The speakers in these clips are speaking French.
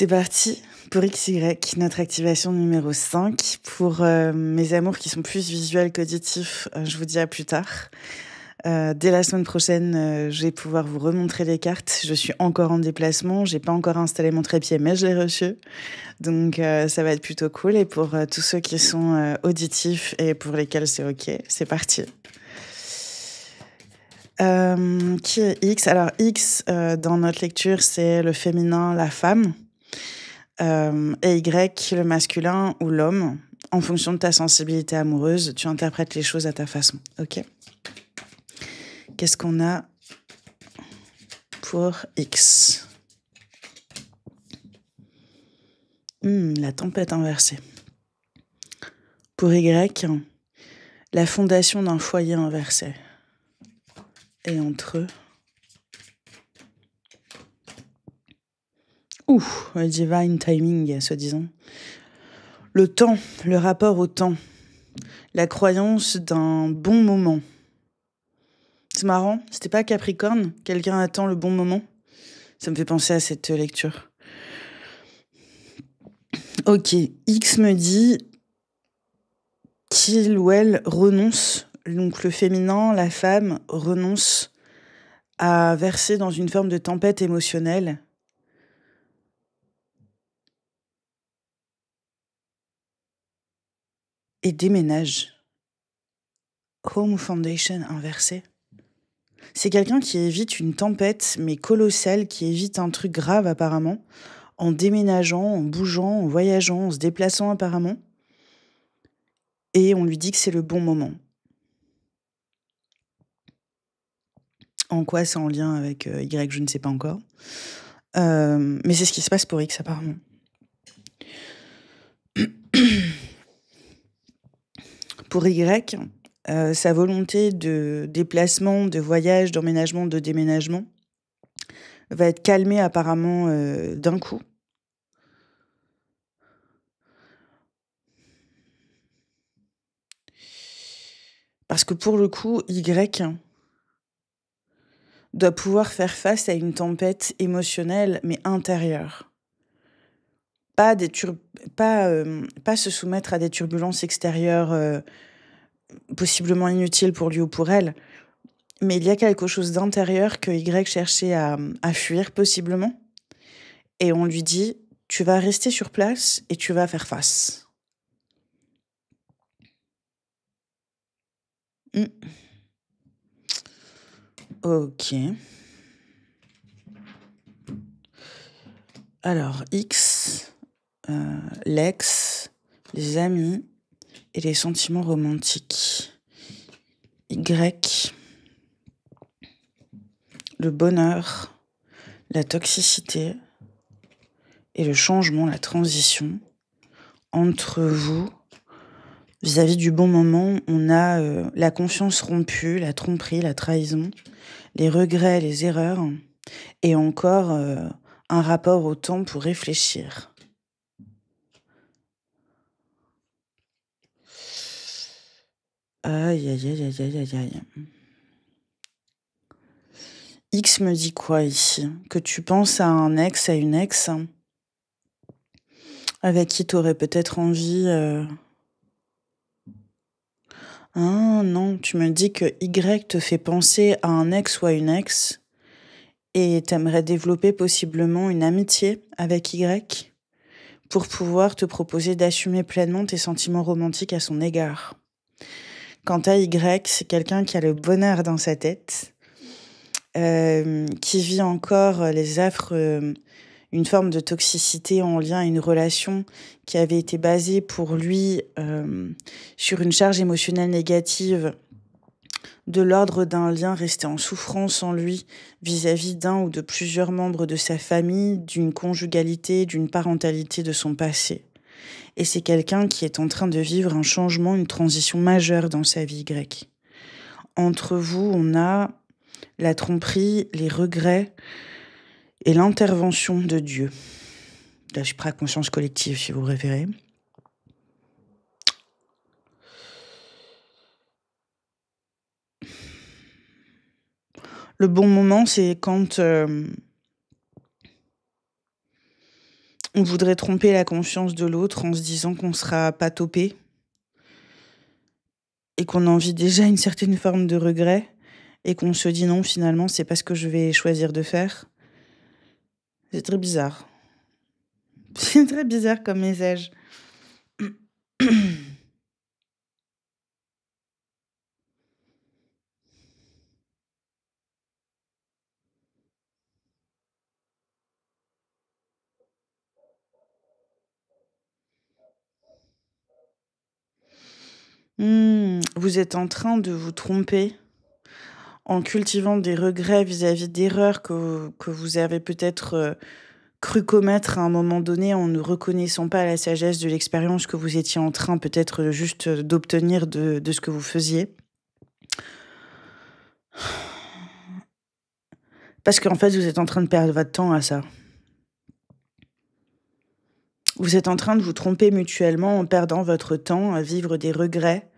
C'est parti pour XY, notre activation numéro 5. Pour euh, mes amours qui sont plus visuels qu'auditifs, euh, je vous dis à plus tard. Euh, dès la semaine prochaine, je vais pouvoir vous remontrer les cartes. Je suis encore en déplacement, j'ai pas encore installé mon trépied, mais je l'ai reçu. Donc ça va être plutôt cool. Et pour tous ceux qui sont auditifs et pour lesquels c'est OK, c'est parti. qui est X Alors X, dans notre lecture, c'est le féminin, la femme. Euh, et Y, le masculin ou l'homme, en fonction de ta sensibilité amoureuse, tu interprètes les choses à ta façon. Ok Qu'est-ce qu'on a pour X hmm, La tempête inversée. Pour Y, la fondation d'un foyer inversé. Et entre eux, Ouh, le divine timing, soi-disant. Le temps, le rapport au temps, la croyance d'un bon moment. C'est marrant, c'était pas Capricorne, quelqu'un attend le bon moment. Ça me fait penser à cette lecture. Ok, X me dit qu'il ou elle renonce, donc le féminin, la femme, renonce à verser dans une forme de tempête émotionnelle déménage. Home Foundation inversé. C'est quelqu'un qui évite une tempête, mais colossale, qui évite un truc grave apparemment, en déménageant, en bougeant, en voyageant, en se déplaçant apparemment. Et on lui dit que c'est le bon moment. En quoi c'est en lien avec euh, Y, je ne sais pas encore. Euh, mais c'est ce qui se passe pour X apparemment. pour Y, euh, sa volonté de déplacement, de voyage, d'emménagement, de déménagement va être calmée apparemment euh, d'un coup. Parce que pour le coup, Y doit pouvoir faire face à une tempête émotionnelle, mais intérieure. Pas, des pas, euh, pas se soumettre à des turbulences extérieures possiblement inutile pour lui ou pour elle. Mais il y a quelque chose d'intérieur que Y cherchait à, fuir, possiblement. Et on lui dit, tu vas rester sur place et tu vas faire face. Hmm. Ok. Alors, X, euh, l'ex, les amis, et les sentiments romantiques. Y, le bonheur, la toxicité et le changement, la transition entre vous. Vis-à-vis du bon moment, on a euh, la confiance rompue, la tromperie, la trahison, les regrets, les erreurs et encore euh, un rapport au temps pour réfléchir. Aïe, aïe, aïe, aïe, aïe, aïe, X me dit quoi ici Que tu penses à un ex, à une ex, hein. avec qui tu aurais peut-être envie. Ah non, tu me dis que Y te fait penser à un ex ou à une ex et t'aimerais développer possiblement une amitié avec Y pour pouvoir te proposer d'assumer pleinement tes sentiments romantiques à son égard. Quant à Y, c'est quelqu'un qui a le bonheur dans sa tête, euh, qui vit encore euh, les affres, euh, une forme de toxicité en lien à une relation qui avait été basée pour lui sur une charge émotionnelle négative de l'ordre d'un lien resté en souffrance en lui vis-à-vis d'un ou de plusieurs membres de sa famille, d'une conjugalité, d'une parentalité de son passé et c'est quelqu'un qui est en train de vivre un changement, une transition majeure dans sa vie grecque. Entre vous, on a la tromperie, les regrets et l'intervention de Dieu. La je prends conscience collective si vous préférez. Le bon moment, c'est quand euh, on voudrait tromper la confiance de l'autre en se disant qu'on sera pas topé et qu'on a envie déjà une certaine forme de regret et qu'on se dit non finalement c'est pas ce que je vais choisir de faire. C'est très bizarre. C'est très bizarre comme message. Hmm. vous êtes en train de vous tromper en cultivant des regrets vis-à-vis d'erreurs que, vous avez peut-être euh, cru commettre à un moment donné en ne reconnaissant pas la sagesse de l'expérience que vous étiez en train peut-être euh, juste d'obtenir de, de ce que vous faisiez. Parce qu'en fait, vous êtes en train de perdre votre temps à ça. Vous êtes en train de vous tromper mutuellement en perdant votre temps à vivre des regrets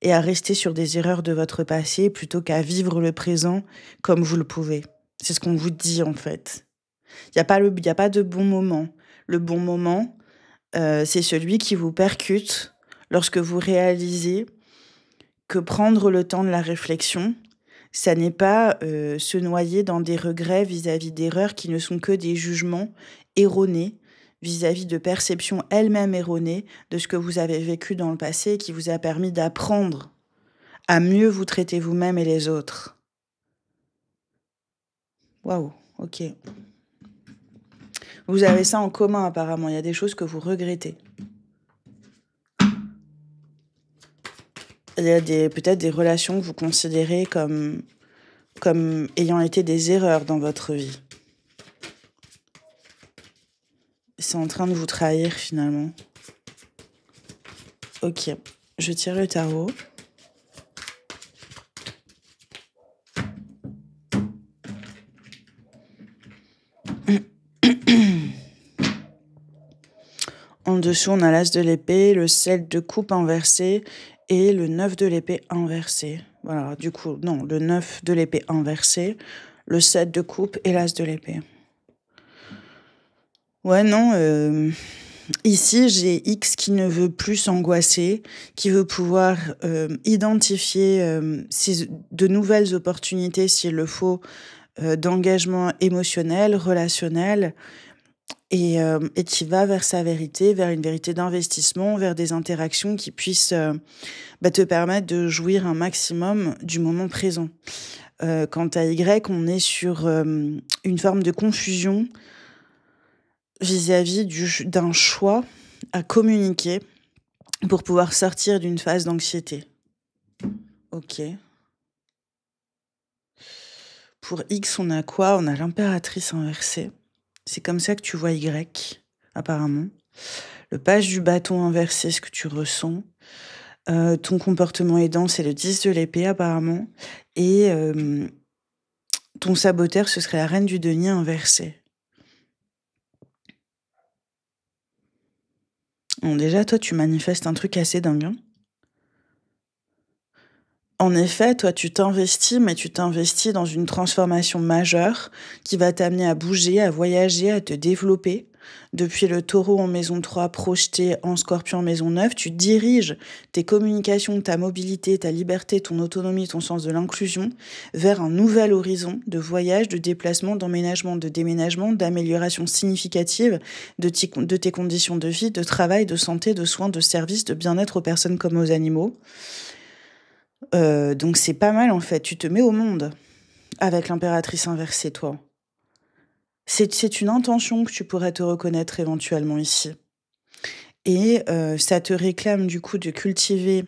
et à rester sur des erreurs de votre passé plutôt qu'à vivre le présent comme vous le pouvez. C'est ce qu'on vous dit en fait. Il n'y a, pas de bon moment. Le bon moment, euh, c'est celui qui vous percute lorsque vous réalisez que prendre le temps de la réflexion, ça n'est pas euh, se noyer dans des regrets vis-à-vis d'erreurs qui ne sont que des jugements erronés vis-à-vis de perceptions elles-mêmes erronées de ce que vous avez vécu dans le passé qui vous a permis d'apprendre à mieux vous traiter vous-même et les autres. Waouh, ok. Vous avez ça en commun apparemment, il y a des choses que vous regrettez. Il y a peut-être des relations que vous considérez comme, comme ayant été des erreurs dans votre vie. c'est en train de vous trahir finalement. Ok, je tire le tarot. En dessous, on a l'as de l'épée, le 7 de coupe inversé et le 9 de l'épée inversé. Voilà, du coup, non, le 9 de l'épée inversé, le 7 de coupe et l'as de l'épée. Ouais, non. Euh, ici, j'ai X qui ne veut plus s'angoisser, qui veut pouvoir euh, identifier euh, de nouvelles opportunités, s'il le faut, d'engagement émotionnel, relationnel, et, et, qui va vers sa vérité, vers une vérité d'investissement, vers des interactions qui puissent bah, te permettre de jouir un maximum du moment présent. quant à Y, on est sur une forme de confusion vis-à-vis d'un choix à communiquer pour pouvoir sortir d'une phase d'anxiété. Ok. Pour X, on a quoi On a l'impératrice inversée. C'est comme ça que tu vois Y, apparemment. Le page du bâton inversé, ce que tu ressens. Euh, ton comportement aidant, c'est le 10 de l'épée, apparemment. Et euh, ton saboteur, ce serait la reine du denier inversée. Bon, déjà, toi, tu manifestes un truc assez dingue. Hein. en effet, toi, tu t'investis, mais tu t'investis dans une transformation majeure qui va t'amener à bouger, à voyager, à te développer. Depuis le taureau en maison 3, projeté en scorpion en maison 9, tu diriges tes communications, ta mobilité, ta liberté, ton autonomie, ton sens de l'inclusion vers un nouvel horizon de voyage, de déplacement, d'emménagement, de déménagement, d'amélioration significative de, tes conditions de vie, de travail, de santé, de soins, de services, de bien-être aux personnes comme aux animaux. Euh, donc c'est pas mal en fait, tu te mets au monde avec l'impératrice inversée, toi. C'est une intention que tu pourrais te reconnaître éventuellement ici. Et euh, ça te réclame du coup de cultiver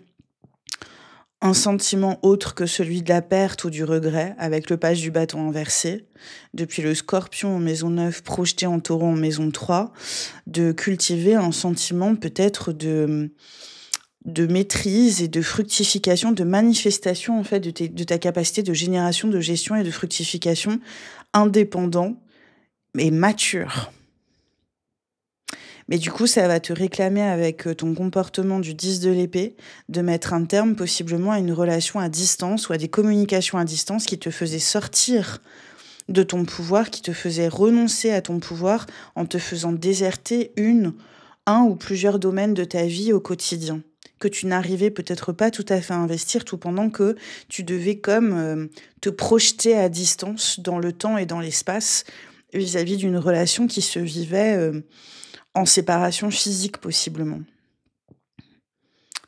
un sentiment autre que celui de la perte ou du regret avec le page du bâton inversé, depuis le scorpion en maison 9 projeté en taureau en maison 3, de cultiver un sentiment peut-être de, de maîtrise et de fructification, de manifestation en fait de, de ta capacité de génération, de gestion et de fructification indépendant mais mature. Mais du coup, ça va te réclamer avec euh, ton comportement du 10 de l'épée de mettre un terme possiblement à une relation à distance ou à des communications à distance qui te faisaient sortir de ton pouvoir, qui te faisaient renoncer à ton pouvoir en te faisant déserter une, un ou plusieurs domaines de ta vie au quotidien que tu n'arrivais peut-être pas tout à fait à investir tout pendant que tu devais comme euh, te projeter à distance dans le temps et dans l'espace vis-à-vis d'une relation qui se vivait euh, en séparation physique possiblement.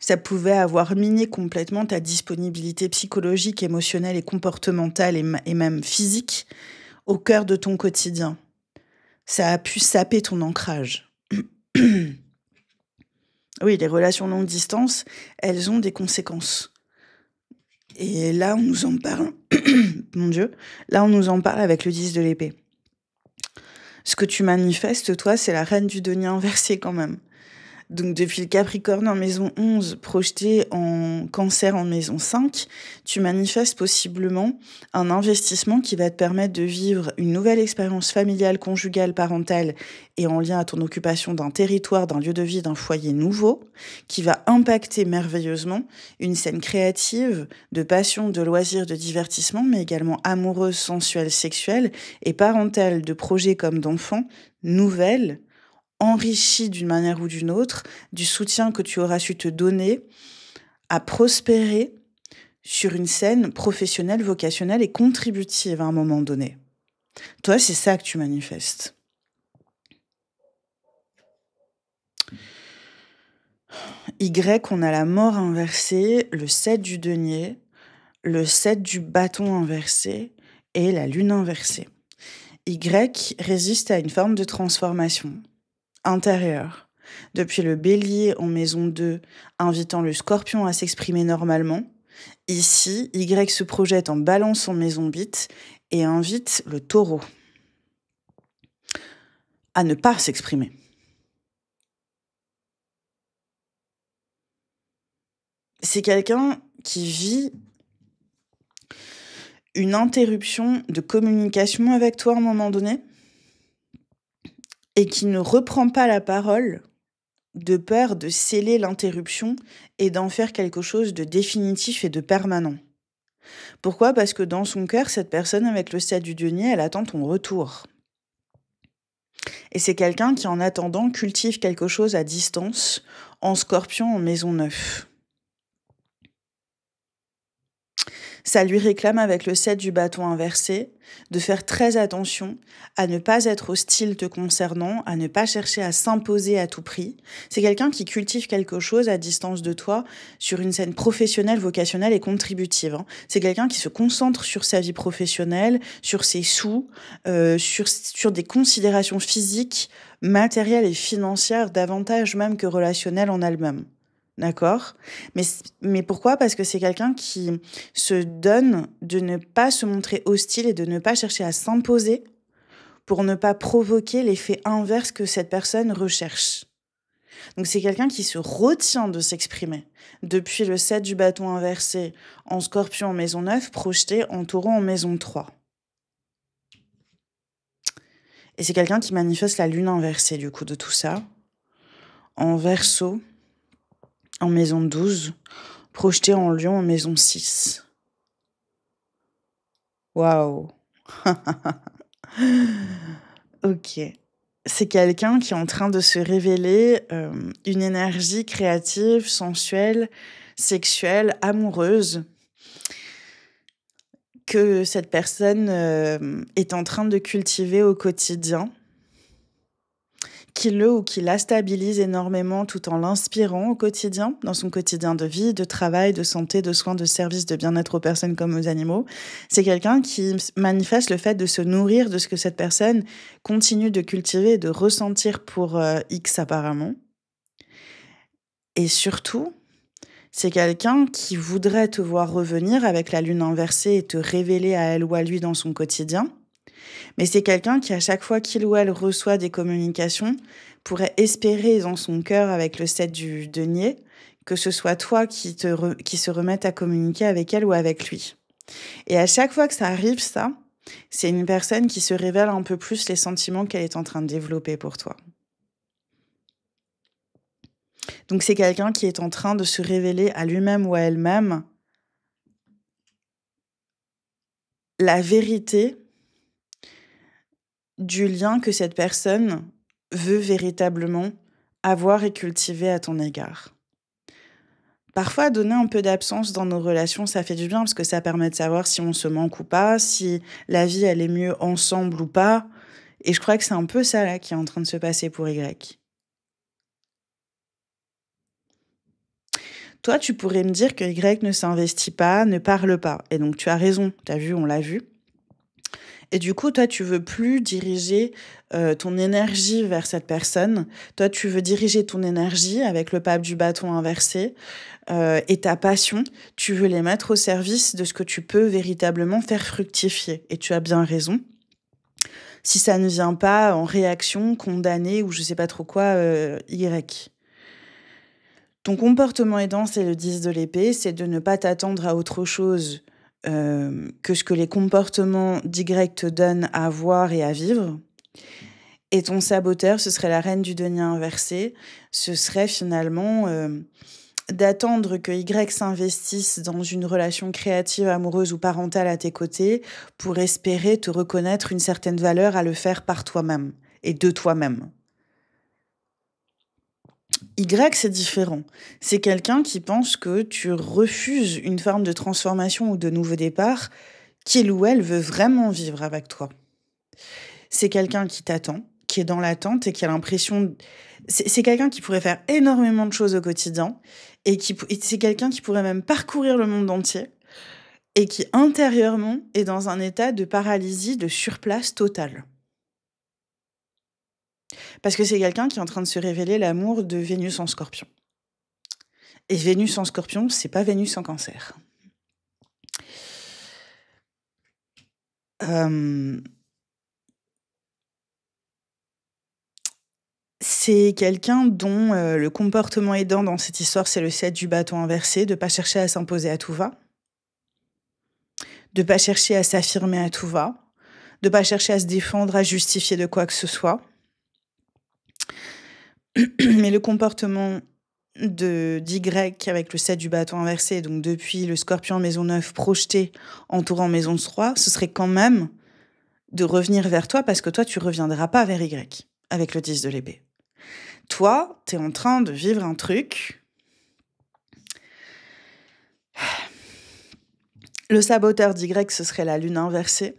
Ça pouvait avoir miné complètement ta disponibilité psychologique, émotionnelle et comportementale et, même physique au cœur de ton quotidien. Ça a pu saper ton ancrage. oui, les relations longue distance, elles ont des conséquences. Et là, on nous en parle. Mon Dieu, là, on nous en parle avec le 10 de l'épée ce que tu manifestes, toi, c'est la reine du denier inversé quand même. Donc depuis le Capricorne en maison 11, projeté en cancer en maison 5, tu manifestes possiblement un investissement qui va te permettre de vivre une nouvelle expérience familiale, conjugale, parentale et en lien à ton occupation d'un territoire, d'un lieu de vie, d'un foyer nouveau, qui va impacter merveilleusement une scène créative de passion, de loisirs, de divertissement, mais également amoureuse, sensuelle, sexuelle et parentale de projets comme d'enfants nouvelles enrichi d'une manière ou d'une autre du soutien que tu auras su te donner à prospérer sur une scène professionnelle, vocationnelle et contributive à un moment donné. Toi, c'est ça que tu manifestes. Y, on a la mort inversée, le 7 du denier, le 7 du bâton inversé et la lune inversée. Y résiste à une forme de transformation intérieur. Depuis le bélier en maison 2, invitant le scorpion à s'exprimer normalement, ici, Y se projette en balance en maison 8 et invite le taureau à ne pas s'exprimer. C'est quelqu'un qui vit une interruption de communication avec toi à un moment donné et qui ne reprend pas la parole de peur de sceller l'interruption et d'en faire quelque chose de définitif et de permanent. Pourquoi Parce que dans son cœur, cette personne avec le statut du denier, elle attend ton retour. Et c'est quelqu'un qui, en attendant, cultive quelque chose à distance, en scorpion, en maison neuve. Ça lui réclame avec le 7 du bâton inversé de faire très attention à ne pas être hostile te concernant, à ne pas chercher à s'imposer à tout prix. C'est quelqu'un qui cultive quelque chose à distance de toi sur une scène professionnelle, vocationnelle et contributive. Hein. C'est quelqu'un qui se concentre sur sa vie professionnelle, sur ses sous, euh, sur, des considérations physiques, matérielles et financières davantage même que relationnelles en elle-même. D'accord mais, pourquoi Parce que c'est quelqu'un qui se donne de ne pas se montrer hostile et de ne pas chercher à s'imposer pour ne pas provoquer l'effet inverse que cette personne recherche. Donc c'est quelqu'un qui se retient de s'exprimer. Depuis le 7 du bâton inversé en scorpion en maison 9, projeté en taureau en maison 3. Et c'est quelqu'un qui manifeste la lune inversée du coup de tout ça. En verso, en maison 12, projeté en Lyon en maison 6. Waouh! ok. C'est quelqu'un qui est en train de se révéler euh, une énergie créative, sensuelle, sexuelle, amoureuse que cette personne euh, est en train de cultiver au quotidien qui le ou qui la stabilise énormément tout en l'inspirant au quotidien, dans son quotidien de vie, de travail, de santé, de soins, de services, de bien-être aux personnes comme aux animaux. C'est quelqu'un qui manifeste le fait de se nourrir de ce que cette personne continue de cultiver et de ressentir pour euh, X apparemment. Et surtout, c'est quelqu'un qui voudrait te voir revenir avec la lune inversée et te révéler à elle ou à lui dans son quotidien mais c'est quelqu'un qui, à chaque fois qu'il ou elle reçoit des communications, pourrait espérer dans son cœur, avec le set du denier, que ce soit toi qui, te se remette à communiquer avec elle ou avec lui. Et à chaque fois que ça arrive, ça, c'est une personne qui se révèle un peu plus les sentiments qu'elle est en train de développer pour toi. Donc c'est quelqu'un qui est en train de se révéler à lui-même ou à elle-même la vérité du lien que cette personne veut véritablement avoir et cultiver à ton égard. Parfois, donner un peu d'absence dans nos relations, ça fait du bien parce que ça permet de savoir si on se manque ou pas, si la vie, elle est mieux ensemble ou pas. Et je crois que c'est un peu ça là qui est en train de se passer pour Y. Toi, tu pourrais me dire que Y ne s'investit pas, ne parle pas. Et donc, tu as raison, tu as vu, on l'a vu. Et du coup, toi, tu veux plus diriger euh, ton énergie vers cette personne. Toi, tu veux diriger ton énergie avec le pape du bâton inversé euh, et ta passion. Tu veux les mettre au service de ce que tu peux véritablement faire fructifier. Et tu as bien raison. Si ça ne vient pas en réaction, condamnée ou je ne sais pas trop quoi, euh, Y. Ton comportement aidant, c'est le 10 de l'épée, c'est de ne pas t'attendre à autre chose euh, que ce que les comportements d'Y te donnent à voir et à vivre. Et ton saboteur, ce serait la reine du denier inversé. Ce serait finalement euh, d'attendre que Y s'investisse dans une relation créative, amoureuse ou parentale à tes côtés pour espérer te reconnaître une certaine valeur à le faire par toi-même et de toi-même. Y, c'est différent. C'est quelqu'un qui pense que tu refuses une forme de transformation ou de nouveau départ qu'il ou elle veut vraiment vivre avec toi. C'est quelqu'un qui t'attend, qui est dans l'attente et qui a l'impression... C'est quelqu'un qui pourrait faire énormément de choses au quotidien et, qui... c'est quelqu'un qui pourrait même parcourir le monde entier et qui intérieurement est dans un état de paralysie, de surplace totale. Parce que c'est quelqu'un qui est en train de se révéler l'amour de Vénus en scorpion. Et Vénus en scorpion, c'est pas Vénus en cancer. Euh, c'est quelqu'un dont euh, le comportement aidant dans cette histoire, c'est le 7 du bâton inversé, de ne pas chercher à s'imposer à tout va, de ne pas chercher à s'affirmer à tout va, de ne pas chercher à se défendre, à justifier de quoi que ce soit mais le comportement de d'Y avec le 7 du bateau inversé, donc depuis le scorpion maison 9 projeté entourant maison 3, ce serait quand même de revenir vers toi parce que toi, tu reviendras pas vers Y avec le 10 de l'épée. Toi, tu es en train de vivre un truc. Le saboteur d'Y, ce serait la lune inversée.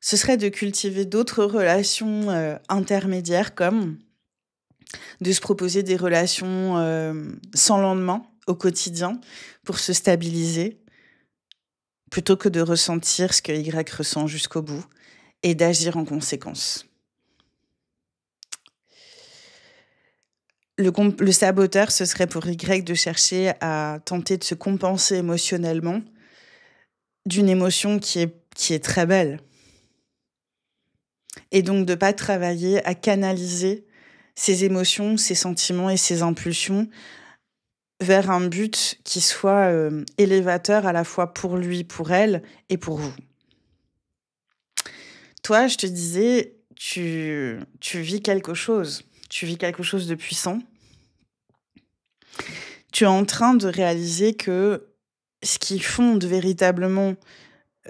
ce serait de cultiver d'autres relations euh, intermédiaires comme de se proposer des relations euh, sans lendemain au quotidien pour se stabiliser, plutôt que de ressentir ce que Y ressent jusqu'au bout et d'agir en conséquence. Le, le, saboteur, ce serait pour Y de chercher à tenter de se compenser émotionnellement d'une émotion qui est, qui est très belle, et donc de pas travailler à canaliser ses émotions, ses sentiments et ses impulsions vers un but qui soit euh, élévateur à la fois pour lui, pour elle et pour vous. Toi, je te disais, tu, tu vis quelque chose, tu vis quelque chose de puissant. Tu es en train de réaliser que ce qui fonde véritablement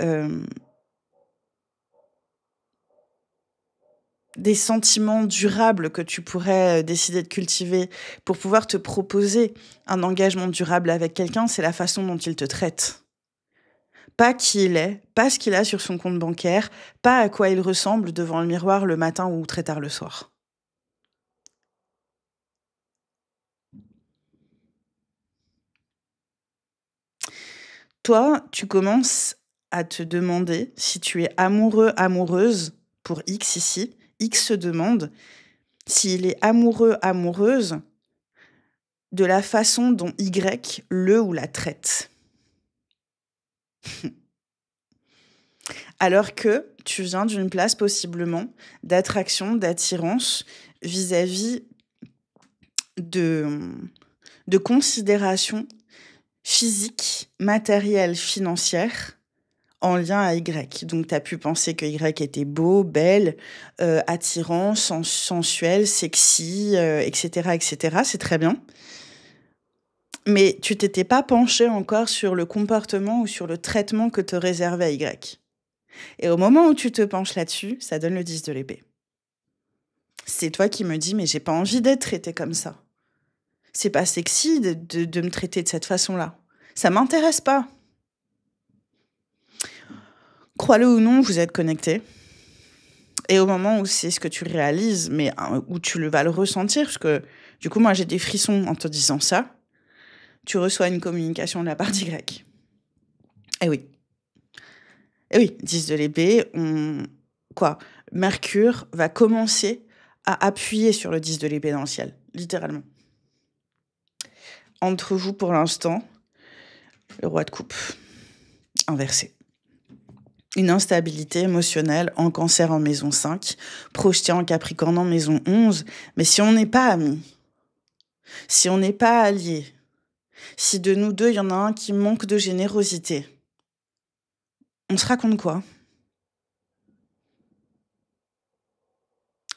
euh, des sentiments durables que tu pourrais euh, décider de cultiver pour pouvoir te proposer un engagement durable avec quelqu'un, c'est la façon dont il te traite. Pas qui il est, pas ce qu'il a sur son compte bancaire, pas à quoi il ressemble devant le miroir le matin ou très tard le soir. Toi, tu commences à te demander si tu es amoureux, amoureuse pour X ici, X se demande s'il est amoureux, amoureuse de la façon dont Y le ou la traite. Alors que tu viens d'une place possiblement d'attraction, d'attirance vis-à-vis de, de considérations physiques, matérielles, financières en lien à Y. Donc, tu as pu penser que Y était beau, belle, euh, attirant, sensuel, sexy, etc., euh, etc. C'est très bien. Mais tu t'étais pas penché encore sur le comportement ou sur le traitement que te réservait Y. Et au moment où tu te penches là-dessus, ça donne le 10 de l'épée. C'est toi qui me dis, mais j'ai pas envie d'être traité comme ça. C'est pas sexy de, de me traiter de cette façon-là. Ça m'intéresse pas crois-le ou non, vous êtes connecté. Et au moment où c'est ce que tu réalises, mais hein, où tu le, vas le ressentir, parce que du coup, moi, j'ai des frissons en te disant ça, tu reçois une communication de la partie grecque. Eh oui. Eh oui, 10 de l'épée, Quoi Mercure va commencer à appuyer sur le 10 de l'épée dans le ciel, littéralement. Entre vous, pour l'instant, le roi de coupe, inversé une instabilité émotionnelle en cancer en maison 5, projeté en capricorne en maison 11. Mais si on n'est pas amis, si on n'est pas alliés, si de nous deux, il y en a un qui manque de générosité, on se raconte quoi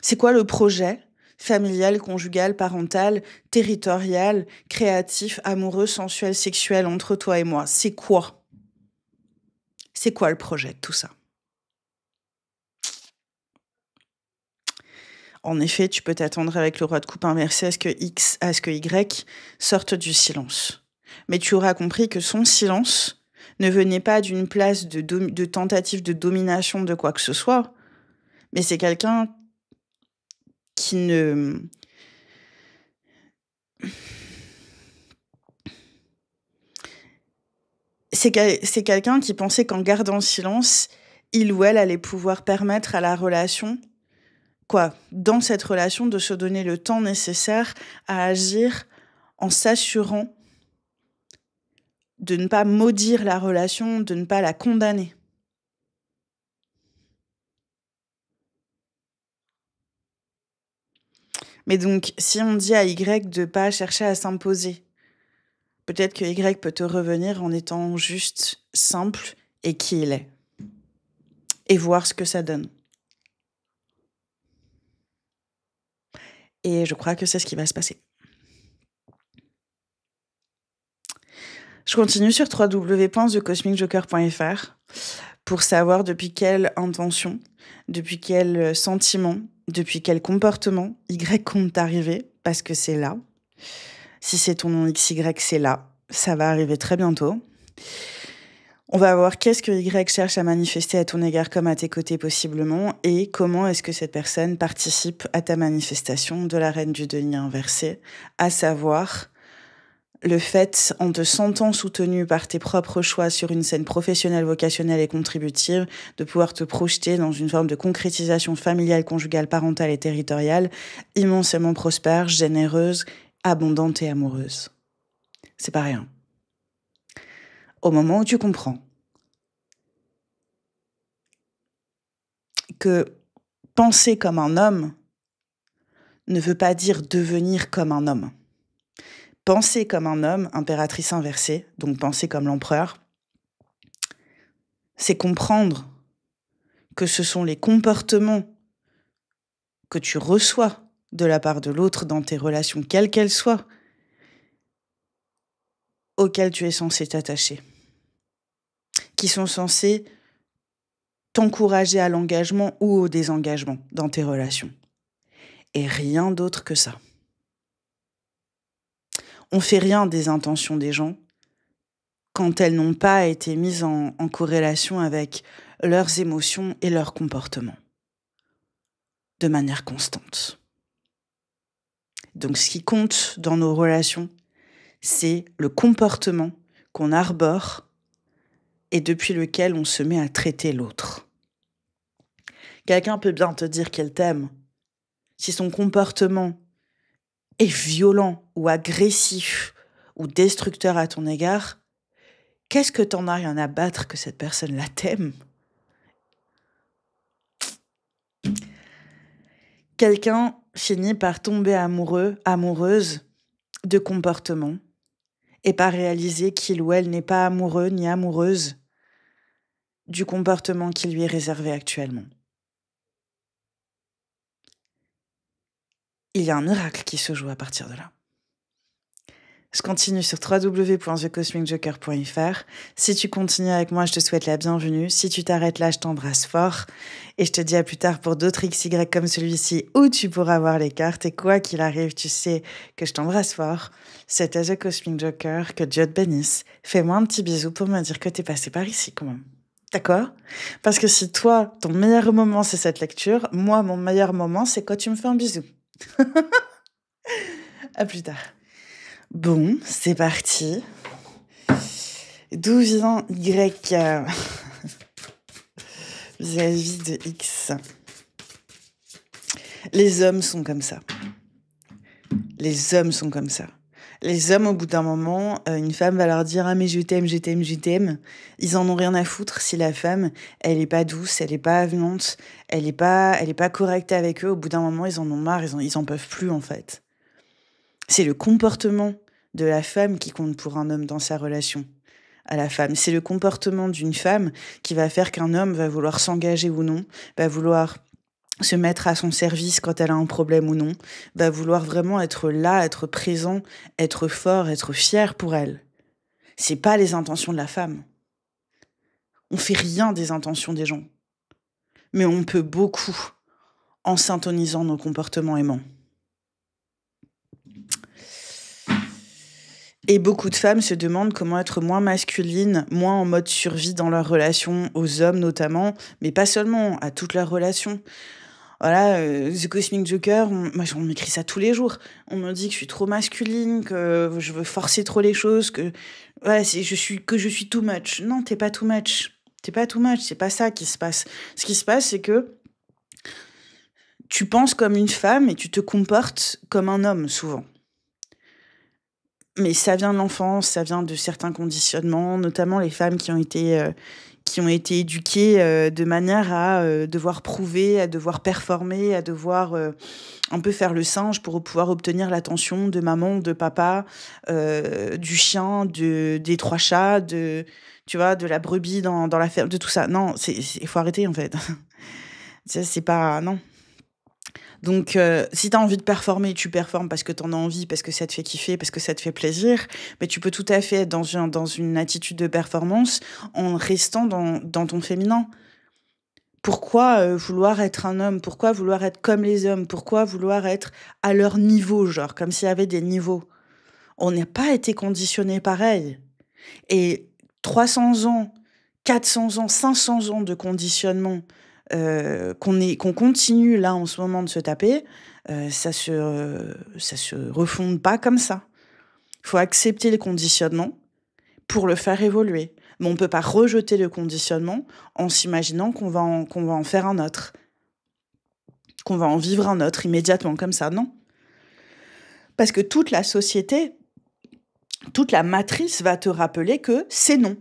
C'est quoi le projet familial, conjugal, parental, territorial, créatif, amoureux, sensuel, sexuel entre toi et moi C'est quoi c'est quoi le projet de tout ça En effet, tu peux t'attendre avec le roi de coupe inversé à ce que X, à ce que Y sorte du silence. Mais tu auras compris que son silence ne venait pas d'une place de, de, tentative de domination de quoi que ce soit, mais c'est quelqu'un qui ne... c'est quelqu'un qui pensait qu'en gardant silence, il ou elle allait pouvoir permettre à la relation, quoi, dans cette relation, de se donner le temps nécessaire à agir en s'assurant de ne pas maudire la relation, de ne pas la condamner. Mais donc, si on dit à Y de ne pas chercher à s'imposer, Peut-être que Y peut te revenir en étant juste simple et qui il est. Et voir ce que ça donne. Et je crois que c'est ce qui va se passer. Je continue sur www.thecosmicjoker.fr pour savoir depuis quelle intention, depuis quel sentiment, depuis quel comportement Y compte arriver, parce que c'est là. Si c'est ton nom XY, c'est là. Ça va arriver très bientôt. On va voir qu'est-ce que Y cherche à manifester à ton égard comme à tes côtés possiblement et comment est-ce que cette personne participe à ta manifestation de la reine du denier inversé, à savoir le fait, en te sentant soutenu par tes propres choix sur une scène professionnelle, vocationnelle et contributive, de pouvoir te projeter dans une forme de concrétisation familiale, conjugale, parentale et territoriale immensément prospère, généreuse abondante et amoureuse. C'est pas rien. Au moment où tu comprends que penser comme un homme ne veut pas dire devenir comme un homme. Penser comme un homme, impératrice inversée, donc penser comme l'empereur, c'est comprendre que ce sont les comportements que tu reçois de la part de l'autre dans tes relations, quelles qu'elles soient, auxquelles tu es censé t'attacher, qui sont censées t'encourager à l'engagement ou au désengagement dans tes relations. Et rien d'autre que ça. On ne fait rien des intentions des gens quand elles n'ont pas été mises en corrélation avec leurs émotions et leurs comportements de manière constante. Donc ce qui compte dans nos relations, c'est le comportement qu'on arbore et depuis lequel on se met à traiter l'autre. Quelqu'un peut bien te dire qu'elle t'aime. Si son comportement est violent ou agressif ou destructeur à ton égard, qu'est-ce que t'en as rien à battre que cette personne la t'aime quelqu'un finit par tomber amoureux, amoureuse de comportement et par réaliser qu'il ou elle n'est pas amoureux ni amoureuse du comportement qui lui est réservé actuellement. Il y a un miracle qui se joue à partir de là. Je continue sur www.thecosmicjoker.fr. Si tu continues avec moi, je te souhaite la bienvenue. Si tu t'arrêtes là, je t'embrasse fort. Et je te dis à plus tard pour d'autres XY comme celui-ci où tu pourras voir les cartes. Et quoi qu'il arrive, tu sais que je t'embrasse fort. C'était The Cosmic Joker. Que Dieu te bénisse. Fais-moi un petit bisou pour me dire que t'es passé par ici quand même. D'accord Parce que si toi, ton meilleur moment, c'est cette lecture, moi, mon meilleur moment, c'est quand tu me fais un bisou. à plus tard. Bon, c'est parti. D'où vient Y vis-à-vis de X Les hommes sont comme ça. Les hommes sont comme ça. Les hommes, au bout d'un moment, euh, une femme va leur dire Ah, mais je t'aime, je t'aime, je t'aime. Ils en ont rien à foutre si la femme, elle n'est pas douce, elle n'est pas avenante, elle n'est pas, elle pas correcte avec eux. Au bout d'un moment, ils en ont marre, ils n'en ils en peuvent plus, en fait. C'est le comportement de la femme qui compte pour un homme dans sa relation à la femme. C'est le comportement d'une femme qui va faire qu'un homme va vouloir s'engager ou non, va vouloir se mettre à son service quand elle a un problème ou non, va vouloir vraiment être là, être présent, être fort, être fier pour elle. C'est pas les intentions de la femme. On fait rien des intentions des gens. Mais on peut beaucoup en syntonisant nos comportements aimants. Et beaucoup de femmes se demandent comment être moins masculines, moins en mode survie dans leur relation aux hommes notamment, mais pas seulement, à toutes leurs relations. Voilà, euh, The Cosmic Joker, on, moi on m'écrit ça tous les jours. On me dit que je suis trop masculine, que je veux forcer trop les choses, que je suis que je suis too much. Non, t'es pas too much. T'es pas too much, c'est pas ça qui se passe. Ce qui se passe, c'est que tu penses comme une femme et tu te comportes comme un homme souvent mais ça vient de l'enfance, ça vient de certains conditionnements, notamment les femmes qui ont été, euh, qui ont été éduquées euh, de manière à euh, devoir prouver, à devoir performer, à devoir un peu faire le singe pour pouvoir obtenir l'attention de maman, de papa, du chien, de, des trois chats, de, tu vois, de la brebis dans, dans la ferme, de tout ça. Non, il faut arrêter en fait. ça, c'est pas. Non. Donc, euh, si tu as envie de performer, tu performes parce que tu en as envie, parce que ça te fait kiffer, parce que ça te fait plaisir, mais tu peux tout à fait être dans une, attitude de performance en restant dans, ton féminin. Pourquoi euh, vouloir être un homme Pourquoi vouloir être comme les hommes Pourquoi vouloir être à leur niveau, genre, comme s'il y avait des niveaux On n'a pas été conditionné pareil. Et 300 ans, 400 ans, 500 ans de conditionnement euh, qu'on continue là en ce moment de se taper, euh, ça se ça se refonde pas comme ça. Il faut accepter les conditionnements pour le faire évoluer. Mais on ne peut pas rejeter le conditionnement en s'imaginant qu'on va, qu'on va en faire un autre, qu'on va en vivre un autre immédiatement comme ça, non. Parce que toute la société, toute la matrice va te rappeler que c'est non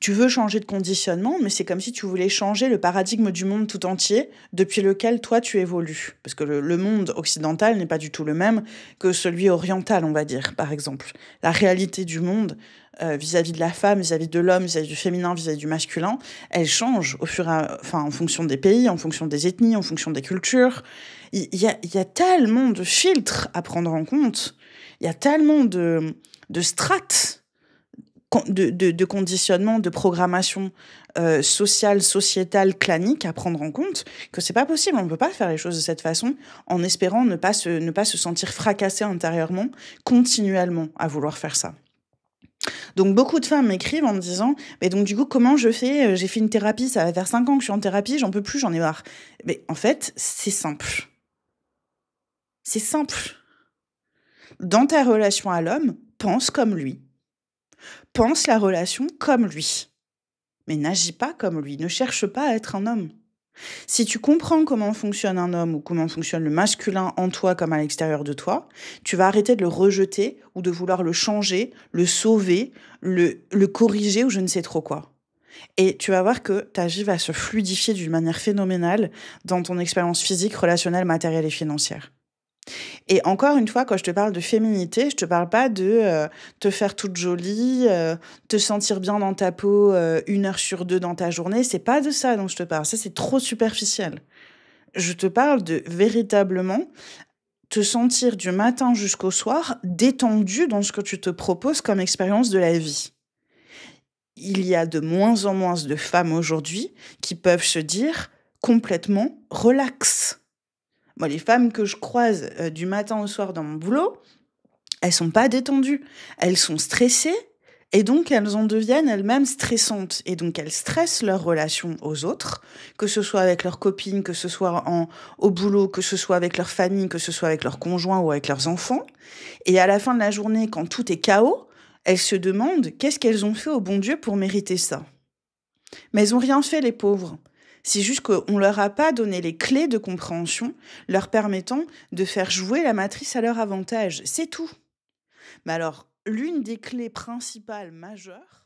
tu veux changer de conditionnement, mais c'est comme si tu voulais changer le paradigme du monde tout entier depuis lequel toi tu évolues. Parce que le, monde occidental n'est pas du tout le même que celui oriental, on va dire, par exemple. La réalité du monde euh, vis-à-vis de la femme, vis-à-vis de l'homme, vis-à-vis du féminin, vis-à-vis du masculin, elle change au fur et à, enfin, en fonction des pays, en fonction des ethnies, en fonction des cultures. Il y, a, tellement de filtres à prendre en compte, il y a tellement de strates de, conditionnement, de programmation euh, sociale, sociétale, clanique à prendre en compte, que c'est pas possible. On ne peut pas faire les choses de cette façon en espérant ne pas se, ne pas se sentir fracassé intérieurement, continuellement à vouloir faire ça. Donc beaucoup de femmes m'écrivent en me disant mais donc du coup comment je fais j'ai fait une thérapie ça va faire 5 ans que je suis en thérapie j'en peux plus j'en ai marre. Mais en fait, c'est simple. C'est simple. Dans ta relation à l'homme, pense comme lui pense la relation comme lui. Mais n'agis pas comme lui, ne cherche pas à être un homme. Si tu comprends comment fonctionne un homme ou comment fonctionne le masculin en toi comme à l'extérieur de toi, tu vas arrêter de le rejeter ou de vouloir le changer, le sauver, le, le corriger ou je ne sais trop quoi. Et tu vas voir que ta vie va se fluidifier d'une manière phénoménale dans ton expérience physique, relationnelle, matérielle et financière. Et encore une fois, quand je te parle de féminité, je te parle pas de euh, te faire toute jolie, euh, te sentir bien dans ta peau euh, une heure sur deux dans ta journée. C'est pas de ça dont je te parle. Ça, c'est trop superficiel. Je te parle de véritablement te sentir du matin jusqu'au soir détendu dans ce que tu te proposes comme expérience de la vie. Il y a de moins en moins de femmes aujourd'hui qui peuvent se dire complètement relax moi, les femmes que je croise euh, du matin au soir dans mon boulot, elles sont pas détendues, elles sont stressées et donc elles en deviennent elles-mêmes stressantes et donc elles stressent leurs relations aux autres, que ce soit avec leurs copines, que ce soit en, au boulot, que ce soit avec leur famille, que ce soit avec leurs conjoints ou avec leurs enfants. Et à la fin de la journée, quand tout est chaos, elles se demandent qu'est-ce qu'elles ont fait au bon Dieu pour mériter ça. Mais elles n'ont rien fait, les pauvres. C'est juste qu'on ne leur a pas donné les clés de compréhension leur permettant de faire jouer la matrice à leur avantage. C'est tout. Mais alors, l'une des clés principales majeures,